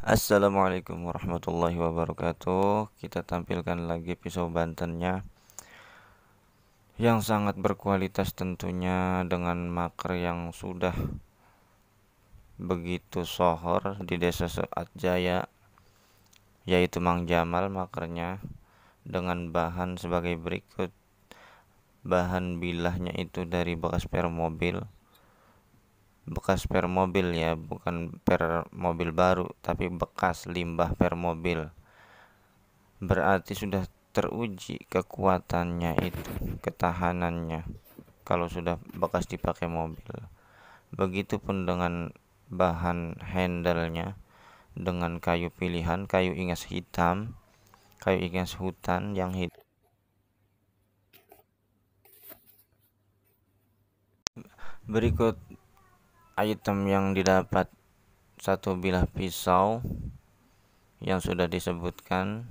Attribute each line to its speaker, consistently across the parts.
Speaker 1: Assalamualaikum warahmatullahi wabarakatuh Kita tampilkan lagi pisau bantennya Yang sangat berkualitas tentunya Dengan maker yang sudah Begitu sohor di desa Seat Jaya Yaitu Mang Jamal makernya Dengan bahan sebagai berikut Bahan bilahnya itu dari bekas per mobil bekas per mobil ya bukan per mobil baru tapi bekas limbah per mobil berarti sudah teruji kekuatannya itu ketahanannya kalau sudah bekas dipakai mobil begitupun dengan bahan handlenya dengan kayu pilihan kayu ingas hitam kayu ingas hutan yang hit berikut item yang didapat satu bilah pisau yang sudah disebutkan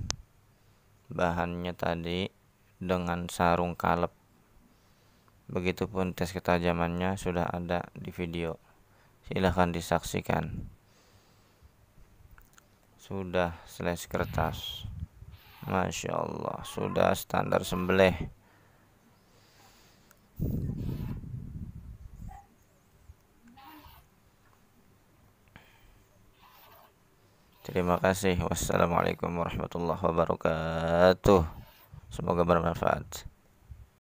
Speaker 1: bahannya tadi dengan sarung kalep begitupun tes ketajamannya sudah ada di video silahkan disaksikan sudah slash kertas Masya Allah sudah standar sembelih Terima kasih. Wassalamualaikum warahmatullahi wabarakatuh. Semoga bermanfaat.